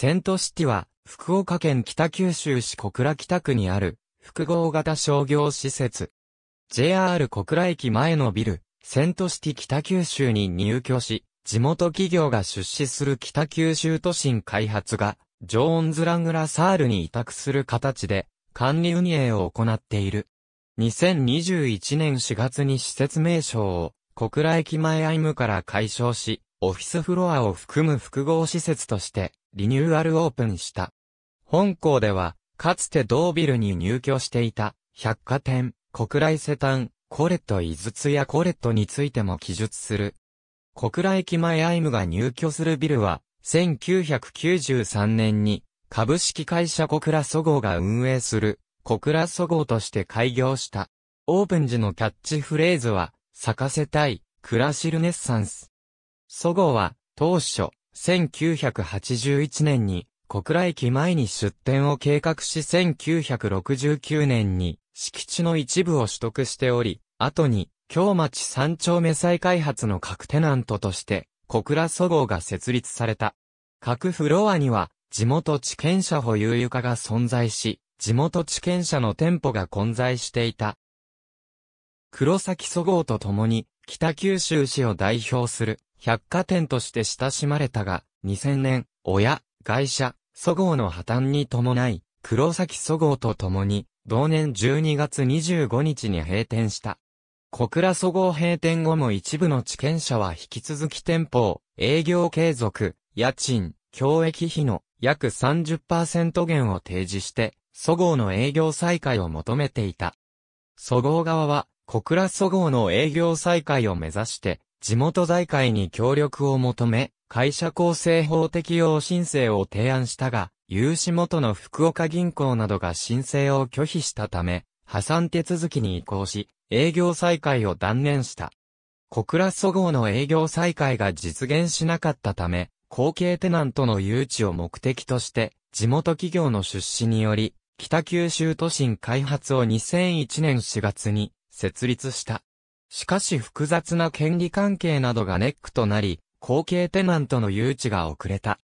セントシティは、福岡県北九州市小倉北区にある、複合型商業施設。JR 小倉駅前のビル、セントシティ北九州に入居し、地元企業が出資する北九州都心開発が、ジョーンズ・ラングラ・サールに委託する形で、管理運営を行っている。2021年4月に施設名称を、小倉駅前アイムから解消し、オフィスフロアを含む複合施設としてリニューアルオープンした。本校では、かつて同ビルに入居していた百貨店、小倉伊勢丹、コレット井筒やコレットについても記述する。小倉駅前アイムが入居するビルは、1993年に株式会社小倉そごが運営する小倉そごとして開業した。オープン時のキャッチフレーズは、咲かせたい、暮らしルネッサンス。そごは、当初、1981年に、小倉駅前に出店を計画し1969年に、敷地の一部を取得しており、後に、京町三丁目再開発の各テナントとして、小倉そごが設立された。各フロアには、地元地権者保有床が存在し、地元地権者の店舗が混在していた。黒崎そごと共に、北九州市を代表する百貨店として親しまれたが、2000年、親、会社、祖号の破綻に伴い、黒崎祖号と共に、同年12月25日に閉店した。小倉祖号閉店後も一部の地権者は引き続き店舗を、営業継続、家賃、教育費の約30%減を提示して、祖号の営業再開を求めていた。祖号側は、小倉祖号の営業再開を目指して、地元財界に協力を求め、会社構成法適用申請を提案したが、融資元の福岡銀行などが申請を拒否したため、破産手続きに移行し、営業再開を断念した。小倉総合の営業再開が実現しなかったため、後継テナントの誘致を目的として、地元企業の出資により、北九州都心開発を2001年4月に設立した。しかし複雑な権利関係などがネックとなり、後継テナントの誘致が遅れた。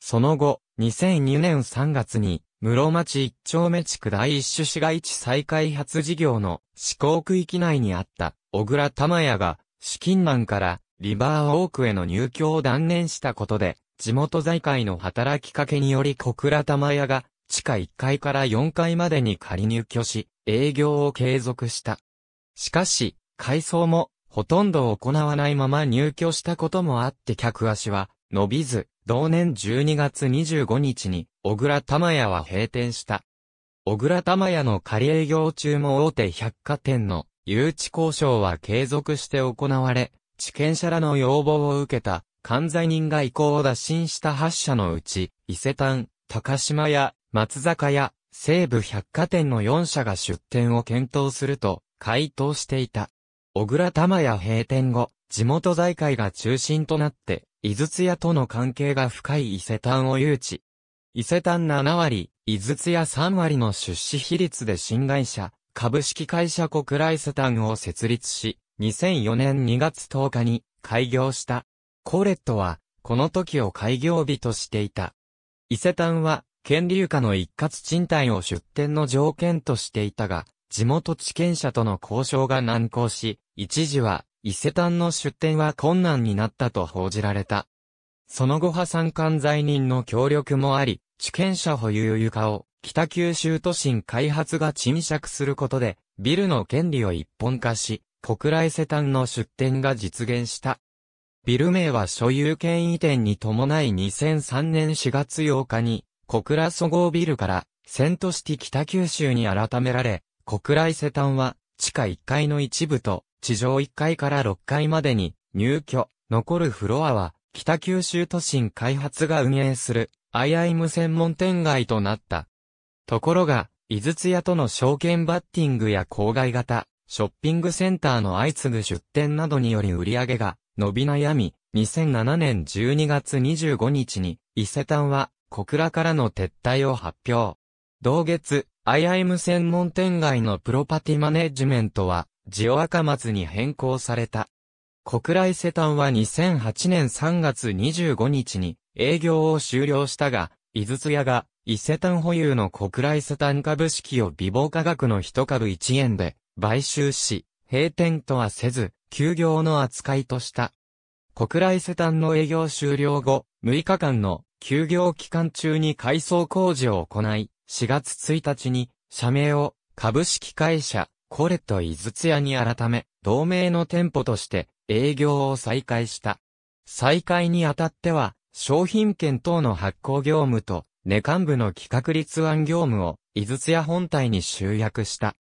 その後、2002年3月に、室町一丁目地区第一種市街地再開発事業の施行区域内にあった小倉玉屋が資金難からリバーウォークへの入居を断念したことで地元財界の働きかけにより小倉玉屋が地下1階から4階までに仮入居し営業を継続した。しかし改装もほとんど行わないまま入居したこともあって客足は伸びず、同年12月25日に小倉玉屋は閉店した。小倉玉屋の仮営業中も大手百貨店の誘致交渉は継続して行われ、地権者らの要望を受けた関西人が意向を打診した8社のうち、伊勢丹、高島屋、松坂屋、西武百貨店の4社が出店を検討すると回答していた。小倉玉屋閉店後、地元財界が中心となって、井筒屋との関係が深い伊勢丹を誘致。伊勢丹7割、井筒屋3割の出資比率で新会社、株式会社小倉伊勢丹を設立し、2004年2月10日に開業した。コレットは、この時を開業日としていた。伊勢丹は、権利下の一括賃貸を出店の条件としていたが、地元地権者との交渉が難航し、一時は、伊勢丹の出店は困難になったと報じられた。その後破産管罪人の協力もあり、地権者保有床を北九州都心開発が沈借することで、ビルの権利を一本化し、国来世丹の出店が実現した。ビル名は所有権移転に伴い2003年4月8日に、小倉総合ビルからセントシティ北九州に改められ、小倉伊勢丹は地下1階の一部と地上1階から6階までに入居。残るフロアは、北九州都心開発が運営する、アイアイム専門店街となった。ところが、井筒屋との証券バッティングや郊外型、ショッピングセンターの相次ぐ出店などにより売り上げが伸び悩み、2007年12月25日に、伊勢丹は、小倉からの撤退を発表。同月、IIM 専門店街のプロパティマネジメントは、ジオ赤松に変更された。国内セタンは2008年3月25日に営業を終了したが、伊豆津屋が、伊勢丹保有の国内セタン株式を美貌価格の1株1円で買収し、閉店とはせず、休業の扱いとした。国内セタンの営業終了後、6日間の休業期間中に改装工事を行い、4月1日に社名を株式会社コレット井筒屋に改め、同盟の店舗として営業を再開した。再開にあたっては、商品券等の発行業務と、根幹部の企画立案業務を、井筒屋本体に集約した。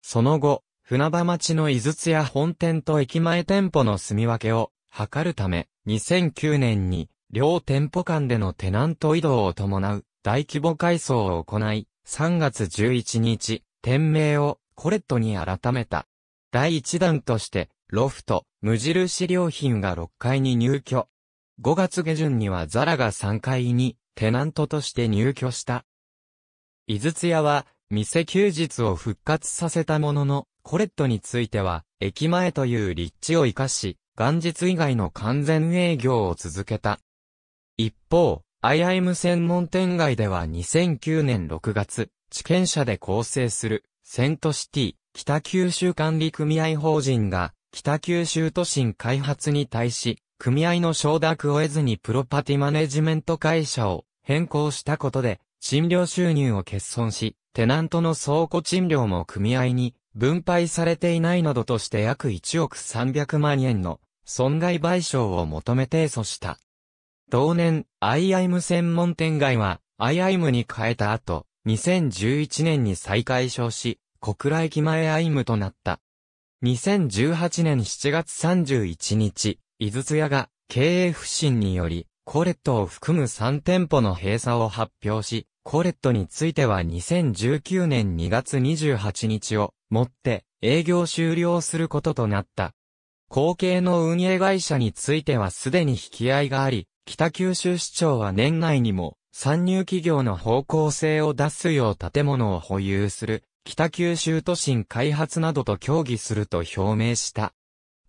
その後、船場町の井筒屋本店と駅前店舗の住み分けを、図るため、2009年に、両店舗間でのテナント移動を伴う、大規模改装を行い、3月11日、店名を、コレットに改めた。第1弾として、ロフト、無印良品が6階に入居。5月下旬にはザラが3階に、テナントとして入居した。井筒屋は、店休日を復活させたものの、コレットについては、駅前という立地を活かし、元日以外の完全営業を続けた。一方、アイアイム専門店街では2009年6月、地権者で構成するセントシティ、北九州管理組合法人が、北九州都心開発に対し、組合の承諾を得ずにプロパティマネジメント会社を変更したことで、賃料収入を欠損し、テナントの倉庫賃料も組合に分配されていないなどとして約1億300万円の損害賠償を求めて訴した。同年、アイアイム専門店街は、アイアイムに変えた後、2011年に再開消し、小倉駅前アイムとなった。2018年7月31日、井筒屋が経営不振により、コレットを含む3店舗の閉鎖を発表し、コレットについては2019年2月28日をもって営業終了することとなった。後継の運営会社についてはすでに引き合いがあり、北九州市長は年内にも参入企業の方向性を出すよう建物を保有する、北九州都心開発などと協議すると表明した。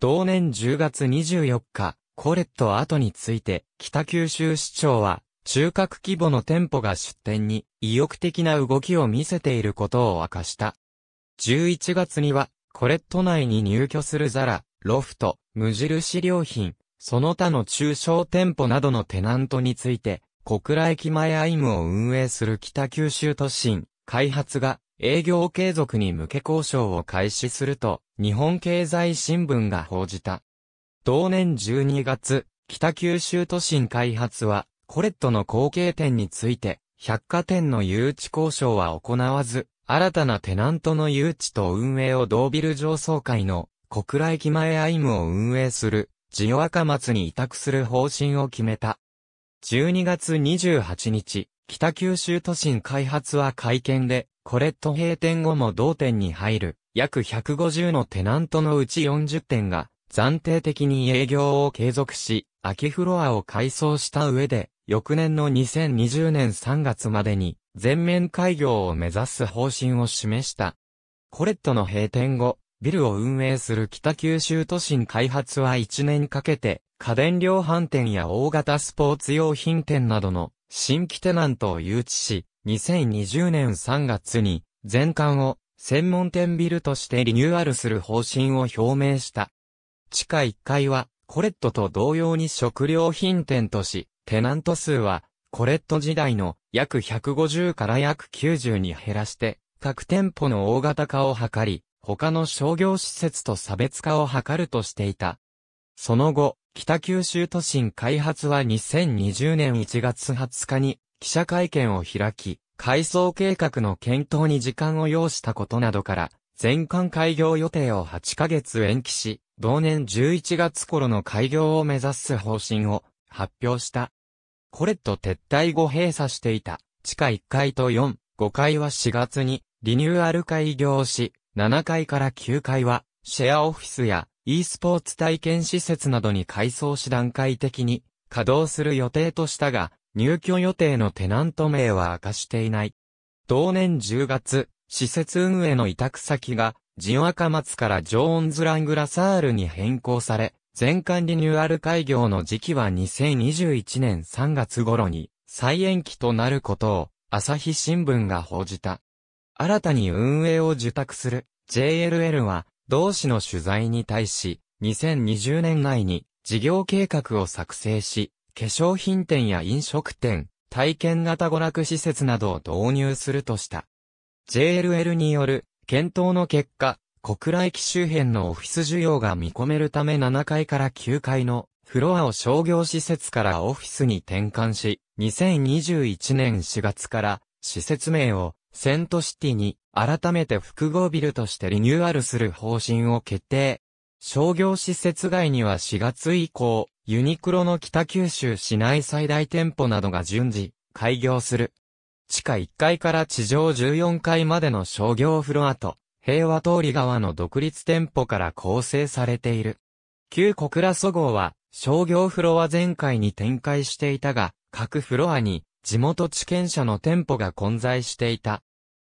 同年10月24日、コレット後について、北九州市長は、中核規模の店舗が出店に意欲的な動きを見せていることを明かした。11月には、コレット内に入居するザラ、ロフト、無印良品、その他の中小店舗などのテナントについて、小倉駅前アイムを運営する北九州都心、開発が営業継続に向け交渉を開始すると、日本経済新聞が報じた。同年12月、北九州都心開発は、コレットの後継店について、百貨店の誘致交渉は行わず、新たなテナントの誘致と運営を同ビル上層会の小倉駅前アイムを運営する、ジオ赤松に委託する方針を決めた。12月28日、北九州都心開発は会見で、コレット閉店後も同店に入る、約150のテナントのうち40店が、暫定的に営業を継続し、空きフロアを改装した上で、翌年の2020年3月までに、全面開業を目指す方針を示した。コレットの閉店後、ビルを運営する北九州都心開発は1年かけて、家電量販店や大型スポーツ用品店などの新規テナントを誘致し、2020年3月に全館を専門店ビルとしてリニューアルする方針を表明した。地下1階はコレットと同様に食料品店とし、テナント数はコレット時代の約150から約90に減らして、各店舗の大型化を図り、他の商業施設と差別化を図るとしていた。その後、北九州都心開発は2020年1月20日に記者会見を開き、改装計画の検討に時間を要したことなどから、全館開業予定を8ヶ月延期し、同年11月頃の開業を目指す方針を発表した。コレット撤退後閉鎖していた地下1階と4、5階は4月にリニューアル開業し、7階から9階はシェアオフィスや e スポーツ体験施設などに改装し段階的に稼働する予定としたが、入居予定のテナント名は明かしていない。同年10月、施設運営の委託先が、ジンアカマツからジョーンズ・ラングラサールに変更され、全館リニューアル開業の時期は2021年3月頃に再延期となることを朝日新聞が報じた。新たに運営を受託する JLL は同志の取材に対し、2020年内に事業計画を作成し、化粧品店や飲食店、体験型娯楽施設などを導入するとした。JLL による検討の結果、国内機周辺のオフィス需要が見込めるため7階から9階のフロアを商業施設からオフィスに転換し、2021年4月から施設名をセントシティに改めて複合ビルとしてリニューアルする方針を決定。商業施設外には4月以降、ユニクロの北九州市内最大店舗などが順次、開業する。地下1階から地上14階までの商業フロアと、平和通り側の独立店舗から構成されている。旧小倉祖号は、商業フロア全開に展開していたが、各フロアに地元地権者の店舗が混在していた。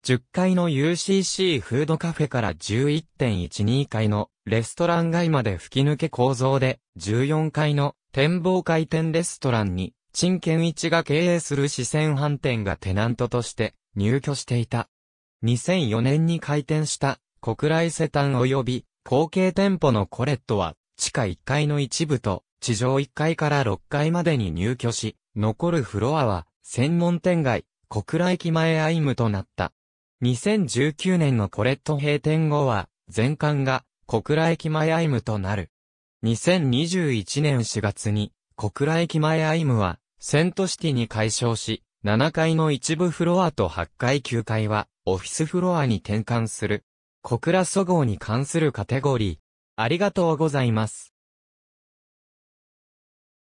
10階の UCC フードカフェから11.12階のレストラン街まで吹き抜け構造で、14階の展望回転レストランに、陳建一が経営する四川飯店がテナントとして入居していた。2004年に開店した国来世タ及び後継店舗のコレットは地下1階の一部と地上1階から6階までに入居し、残るフロアは専門店街、小倉駅前アイムとなった。2019年のコレット閉店後は、全館が小倉駅前アイムとなる。2021年4月に、小倉駅前アイムは、セントシティに改称し、7階の一部フロアと8階9階は、オフィスフロアに転換する。小倉総合に関するカテゴリー。ありがとうございます。